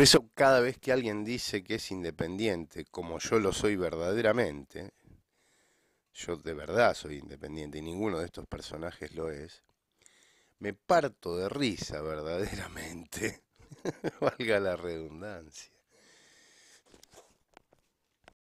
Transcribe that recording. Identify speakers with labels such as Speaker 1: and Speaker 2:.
Speaker 1: Por eso cada vez que alguien dice que es independiente, como yo lo soy verdaderamente, yo de verdad soy independiente y ninguno de estos personajes lo es, me parto de risa verdaderamente, valga la redundancia.